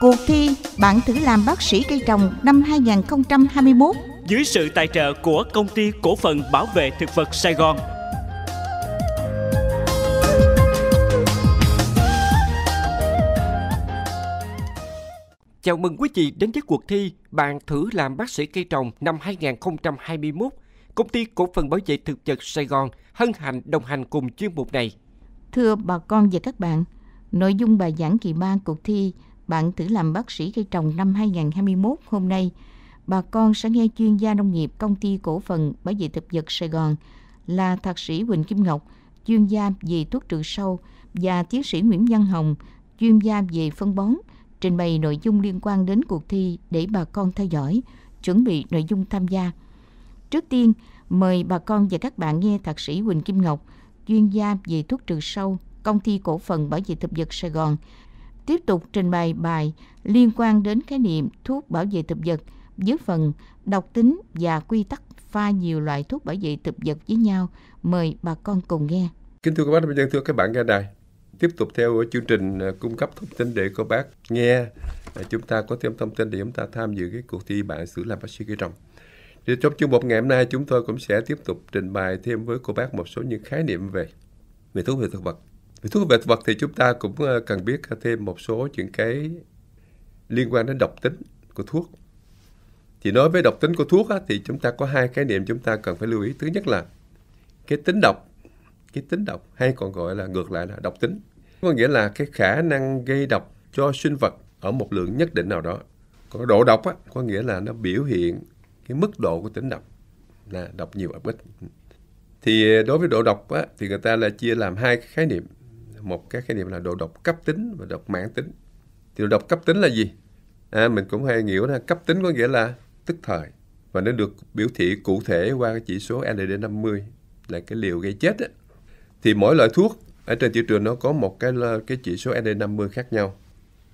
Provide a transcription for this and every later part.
Cuộc thi Bạn thử làm bác sĩ cây trồng năm 2021 dưới sự tài trợ của Công ty Cổ phần Bảo vệ Thực vật Sài Gòn. Chào mừng quý vị đến với cuộc thi Bạn thử làm bác sĩ cây trồng năm 2021 Công ty Cổ phần Bảo vệ Thực vật Sài Gòn hân hạnh đồng hành cùng chuyên mục này. Thưa bà con và các bạn, nội dung bài giảng kỳ 3 cuộc thi Bạn thử làm bác sĩ cây trồng năm 2021 hôm nay, bà con sẽ nghe chuyên gia nông nghiệp Công ty Cổ phần Bảo vệ Thực vật Sài Gòn là Thạc sĩ Huỳnh Kim Ngọc, chuyên gia về thuốc trừ sâu và Tiến sĩ Nguyễn Văn Hồng, chuyên gia về phân bón, trình bày nội dung liên quan đến cuộc thi để bà con theo dõi, chuẩn bị nội dung tham gia – Trước tiên, mời bà con và các bạn nghe Thạc sĩ Huỳnh Kim Ngọc, chuyên gia về thuốc trừ sâu, Công ty Cổ phần Bảo vệ Thực vật Sài Gòn, tiếp tục trình bày bài liên quan đến khái niệm thuốc bảo vệ thực vật dưới phần độc tính và quy tắc pha nhiều loại thuốc bảo vệ thực vật với nhau. Mời bà con cùng nghe. Kính thưa các bác và thưa các bạn nghe đài, tiếp tục theo chương trình à, cung cấp thông tin để các bác nghe à, chúng ta có thêm thông tin để chúng ta tham dự cái cuộc thi bạn sử làm bác sĩ cây trồng thì trong chương mục ngày hôm nay chúng tôi cũng sẽ tiếp tục trình bày thêm với cô bác một số những khái niệm về về thuốc về thực vật. Về thuốc về thực vật thì chúng ta cũng ờ, cần biết thêm một số những cái liên quan đến độc tính của thuốc. Thì nói với độc tính của thuốc á, thì chúng ta có hai khái niệm chúng ta cần phải lưu ý. Thứ nhất là cái tính độc, cái tính độc hay còn gọi là ngược lại là độc tính. Có nghĩa là cái khả năng gây độc cho sinh vật ở một lượng nhất định nào đó. Còn độ độc á, có nghĩa là nó biểu hiện cái mức độ của tính đọc là đọc nhiều hoặc ít thì ờ, đối với độ độc á, thì người ta là chia làm hai cái khái niệm một cái khái niệm là độ độc cấp tính và độc mãn tính thì độ độc cấp tính là gì à, mình cũng hay hiểu là cấp tính có nghĩa là tức thời và nó được biểu thị cụ thể qua cái chỉ số LD50 là cái liều gây chết ấy. thì mỗi loại thuốc ở trên thị trường nó có một cái cái chỉ số LD50 khác nhau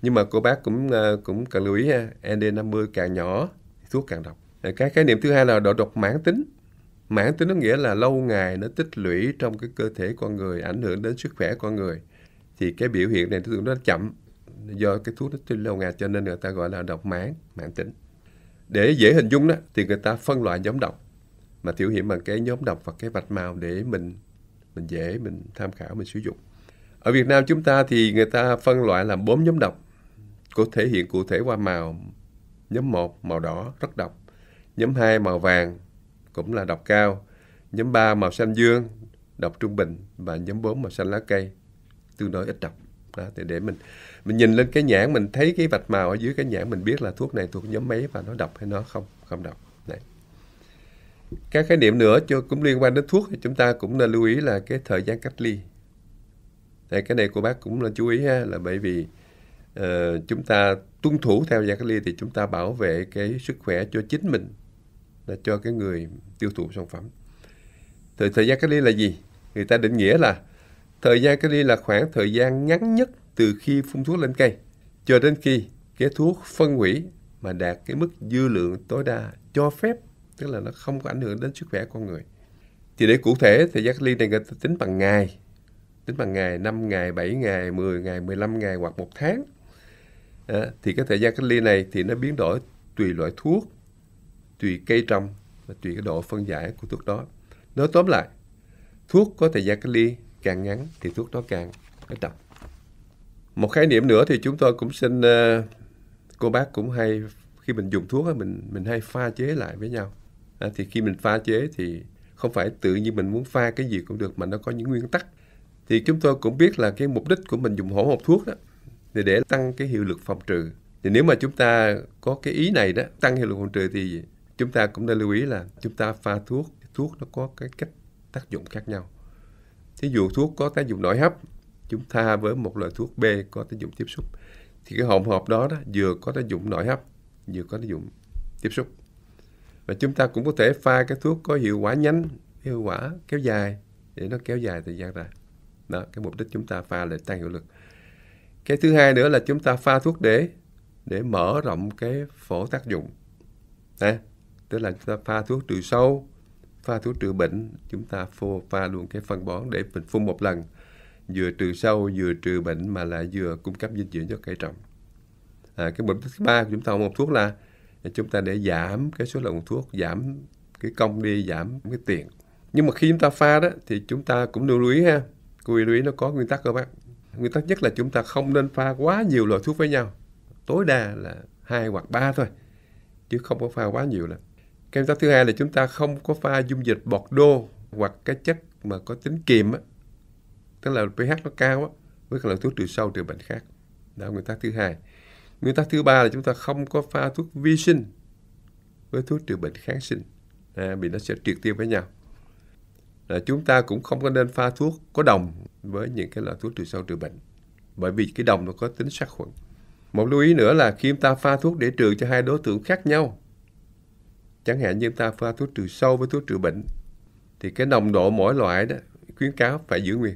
nhưng mà cô bác cũng ờ, cũng cần lưu ý ha LD50 càng nhỏ thuốc càng độc Ờ, cái khái niệm thứ hai là độ độc mãn tính mãn tính nó nghĩa là lâu ngày nó tích lũy trong cái cơ thể con người ảnh hưởng đến sức khỏe con người thì cái biểu hiện này thường nó chậm do cái thuốc nó tích lâu ngày cho nên người ta gọi là độc mãn mãn tính để dễ hình dung đó thì người ta phân loại nhóm độc mà tiểu hiểu bằng cái nhóm độc và cái vạch màu để mình mình dễ mình tham khảo mình sử dụng ở Việt Nam chúng ta thì người ta phân loại làm bốn nhóm độc có thể hiện cụ thể qua màu nhóm 1 màu đỏ rất độc Nhóm 2 màu vàng cũng là độc cao. Nhóm 3 màu xanh dương độc trung bình và nhóm 4 màu xanh lá cây tương đối ít độc. Đó, thì để mình mình nhìn lên cái nhãn mình thấy cái vạch màu ở dưới cái nhãn mình biết là thuốc này thuộc nhóm mấy và nó độc hay nó không không độc. Này. Các khái niệm nữa cho cũng liên quan đến thuốc thì chúng ta cũng nên lưu ý là cái thời gian cách ly. Thì cái này của bác cũng nên chú ý ha là bởi vì uh, chúng ta tuân thủ theo gian cách ly thì chúng ta bảo vệ cái sức khỏe cho chính mình là cho cái người tiêu thụ sản phẩm thời thời gian cách ly là gì người ta định nghĩa là thời gian cách ly là khoảng thời gian ngắn nhất từ khi phun thuốc lên cây cho đến khi cái thuốc phân hủy mà đạt cái mức dư lượng tối đa cho phép tức là nó không có ảnh hưởng đến sức khỏe con người thì để cụ thể thời gian cách ly này người ta tính bằng ngày tính bằng ngày 5 ngày 7 ngày 10 ngày 15 ngày hoặc một tháng à, thì cái thời gian cách ly này thì nó biến đổi tùy loại thuốc tùy cây trồng và tùy cái độ phân giải của thuốc đó. Nói tóm lại, thuốc có thời gian cách ly càng ngắn thì thuốc đó càng cái độc. Một khái niệm nữa thì chúng tôi cũng xin ờ, cô bác cũng hay khi mình dùng thuốc mình mình hay pha chế lại với nhau. À, thì khi mình pha chế thì không phải tự nhiên mình muốn pha cái gì cũng được mà nó có những nguyên tắc. Thì chúng tôi cũng biết là cái mục đích của mình dùng hỗn hợp thuốc đó thì để tăng cái hiệu lực phòng trừ. Thì nếu mà chúng ta có cái ý này đó, tăng hiệu lực phòng trừ thì chúng ta cũng nên lưu ý là chúng ta pha thuốc thuốc nó có cái cách tác dụng khác nhau thí dụ thuốc có tác dụng nổi hấp chúng ta với một loại thuốc b có tác dụng tiếp xúc thì cái hỗn hợp đó, đó vừa có tác dụng nổi hấp vừa có tác dụng tiếp xúc và chúng ta cũng có thể pha cái thuốc có hiệu quả nhanh hiệu quả kéo dài để nó kéo dài thời gian ra đó cái mục đích chúng ta pha là tăng hiệu lực cái thứ hai nữa là chúng ta pha thuốc để để mở rộng cái phổ tác dụng à, tức là chúng ta pha thuốc trừ sâu pha thuốc trừ bệnh chúng ta phô pha luôn cái phân bón để mình phun một lần vừa trừ sâu vừa trừ bệnh mà lại vừa cung cấp dinh dưỡng cho cây trồng à, cái mục thứ ba của chúng ta một thuốc là chúng ta để giảm cái số lượng thuốc giảm cái công đi giảm cái tiền nhưng mà khi chúng ta pha đó thì chúng ta cũng lưu ý ha quy lưu ý nó có nguyên tắc các bác nguyên tắc nhất là chúng ta không nên pha quá nhiều loại thuốc với nhau tối đa là hai hoặc ba thôi chứ không có pha quá nhiều lắm cái nguyên tắc thứ hai là chúng ta không có pha dung dịch bọt đô hoặc cái chất mà có tính kiềm á tức là pH nó cao á với các loại thuốc trừ sâu trừ bệnh khác đó nguyên tắc thứ hai nguyên tắc thứ ba là chúng ta không có pha thuốc vi sinh với thuốc trừ bệnh kháng sinh à, vì nó sẽ triệt tiêu với nhau là chúng ta cũng không có nên pha thuốc có đồng với những cái loại thuốc trừ sâu trừ bệnh bởi vì cái đồng nó có tính sát khuẩn một lưu ý nữa là khi chúng ta pha thuốc để trừ cho hai đối tượng khác nhau chẳng hạn như ta pha thuốc trừ sâu với thuốc trừ bệnh thì cái nồng độ mỗi loại đó khuyến cáo phải giữ nguyên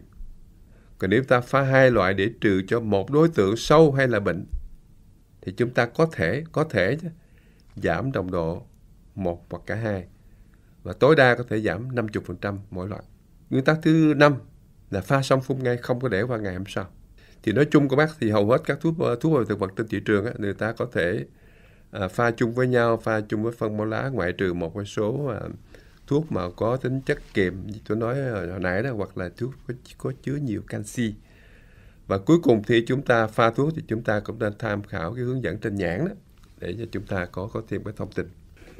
còn nếu ta pha hai loại để trừ cho một đối tượng sâu hay là bệnh thì chúng ta có thể có thể chứ, giảm nồng độ một hoặc cả hai và tối đa có thể giảm 50% mỗi loại. Nguyên tắc thứ năm là pha xong phun ngay không có để qua ngày hôm sau. Thì nói chung các bác thì hầu hết các thuốc ờ, thuốc bảo vệ thực vật trên thị trường á, người ta có thể à, pha chung với nhau pha chung với phân bón lá ngoại trừ một cái số à, thuốc mà có tính chất kiềm như tôi nói à, hồi nãy đó hoặc là thuốc có, có chứa nhiều canxi và cuối cùng thì chúng ta pha thuốc thì chúng ta cũng nên tham khảo cái hướng dẫn trên nhãn đó để cho chúng ta có có thêm cái thông tin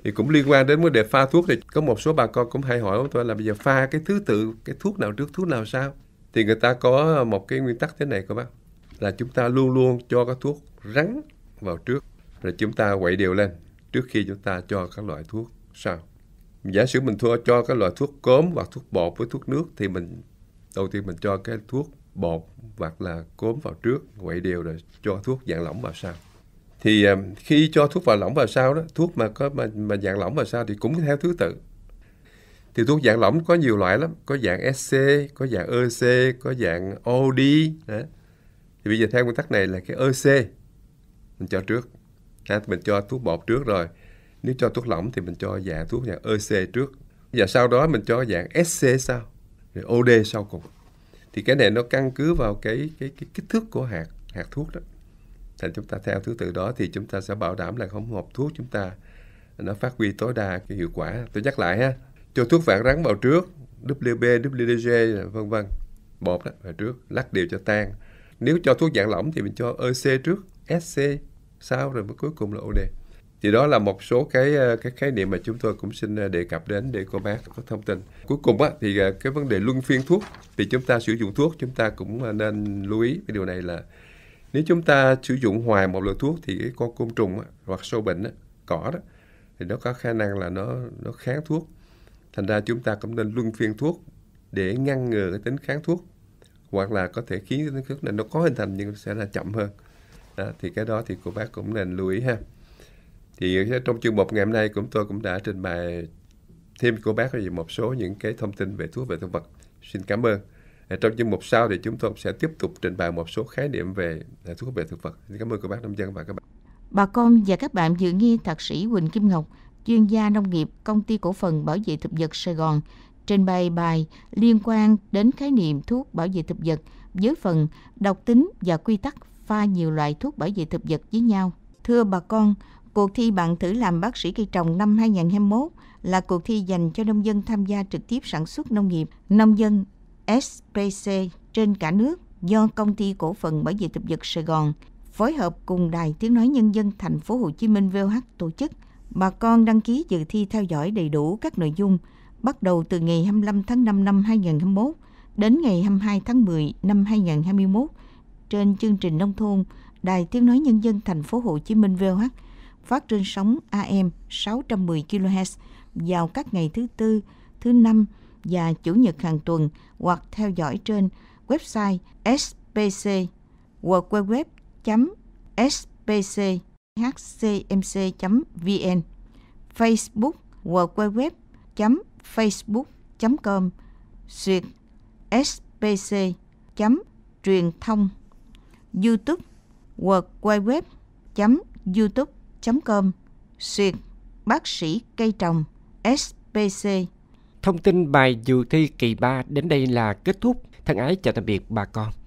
thì cũng liên quan đến vấn đề pha thuốc thì có một số bà con cũng hay hỏi tôi là bây giờ pha cái thứ tự cái thuốc nào trước thuốc nào sau thì người ta có một cái nguyên tắc thế này các bác là chúng ta luôn luôn cho cái thuốc rắn vào trước rồi chúng ta quậy đều lên trước khi chúng ta cho các loại thuốc sau. Giả sử mình thua cho các loại thuốc cốm hoặc thuốc bột với thuốc nước thì mình đầu tiên mình cho cái thuốc bột hoặc là cốm vào trước, quậy đều rồi cho thuốc dạng lỏng vào sau. Thì à, khi cho thuốc vào lỏng vào sau đó, thuốc mà có mà, mà dạng lỏng vào sau thì cũng theo thứ tự. Thì thuốc dạng lỏng có nhiều loại lắm, có dạng SC, có dạng EC, có dạng OD. Đó. Thì bây giờ theo nguyên tắc này là cái EC mình cho trước ha, mình cho thuốc bột trước rồi nếu cho thuốc lỏng thì mình cho dạng thuốc dạng EC trước và sau đó mình cho dạng SC sau rồi OD sau cùng thì cái này nó căn cứ vào cái cái, cái kích thước của hạt hạt thuốc đó thành chúng ta theo thứ tự đó thì chúng ta sẽ bảo đảm là không hộp thuốc chúng ta nó phát huy tối đa cái hiệu quả tôi nhắc lại ha cho thuốc vạn rắn vào trước WB, WDG vân vân bột đó vào trước lắc đều cho tan nếu cho thuốc dạng lỏng thì mình cho EC trước SC sao rồi mới cuối cùng là ô đề thì đó là một số cái ờ, cái khái niệm mà chúng tôi cũng xin ờ, đề cập đến để cô bác có thông tin cuối cùng á, thì ờ, cái vấn đề luân phiên thuốc thì chúng ta sử dụng thuốc chúng ta cũng nên lưu ý cái điều này là nếu chúng ta sử dụng hoài một loại thuốc thì cái con côn trùng á, hoặc sâu bệnh á, cỏ đó thì nó có khả năng là nó nó kháng thuốc thành ra chúng ta cũng nên luân phiên thuốc để ngăn ngừa cái tính kháng thuốc hoặc là có thể khiến tính thuốc này nó có hình thành nhưng sẽ là chậm hơn đó, thì cái đó thì cô bác cũng nên lưu ý ha thì trong chương mục ngày hôm nay cũng tôi cũng đã trình bày thêm cô bác về một số những cái thông tin về thuốc về thực vật xin cảm ơn trong chương mục sau thì chúng tôi sẽ tiếp tục trình bày một số khái niệm về à, thuốc về thực vật xin cảm ơn cô bác nông dân và các bạn bà con và các bạn vừa nghe thạc sĩ Quỳnh Kim Ngọc chuyên gia nông nghiệp công ty cổ phần bảo vệ thực vật Sài Gòn trình bày bài liên quan đến khái niệm thuốc bảo vệ thực vật với phần độc tính và quy tắc pha nhiều loại thuốc bảo vệ thực vật với nhau. Thưa bà con, cuộc thi bạn thử làm bác sĩ cây trồng năm 2021 là cuộc thi dành cho nông dân tham gia trực tiếp sản xuất nông nghiệp, nông dân SPC trên cả nước do công ty cổ phần bảo vệ thực vật Sài Gòn phối hợp cùng Đài Tiếng nói nhân dân thành phố Hồ Chí Minh VOH tổ chức. Bà con đăng ký dự thi theo dõi đầy đủ các nội dung bắt đầu từ ngày 25 tháng 5 năm 2021 đến ngày 22 tháng 10 năm 2021 trên chương trình nông thôn Đài Tiếng nói Nhân dân thành phố Hồ Chí Minh VOH phát trên sóng AM 610 kHz vào các ngày thứ tư, thứ năm và chủ nhật hàng tuần hoặc theo dõi trên website spc www.spchcmc.vn Facebook www.facebook.com suyệt spc.truyền thông YouTube hoặc www.youtube.com xuyệt bác sĩ cây trồng SPC. Thông tin bài dự thi kỳ 3 đến đây là kết thúc. Thân ái chào tạm biệt bà con.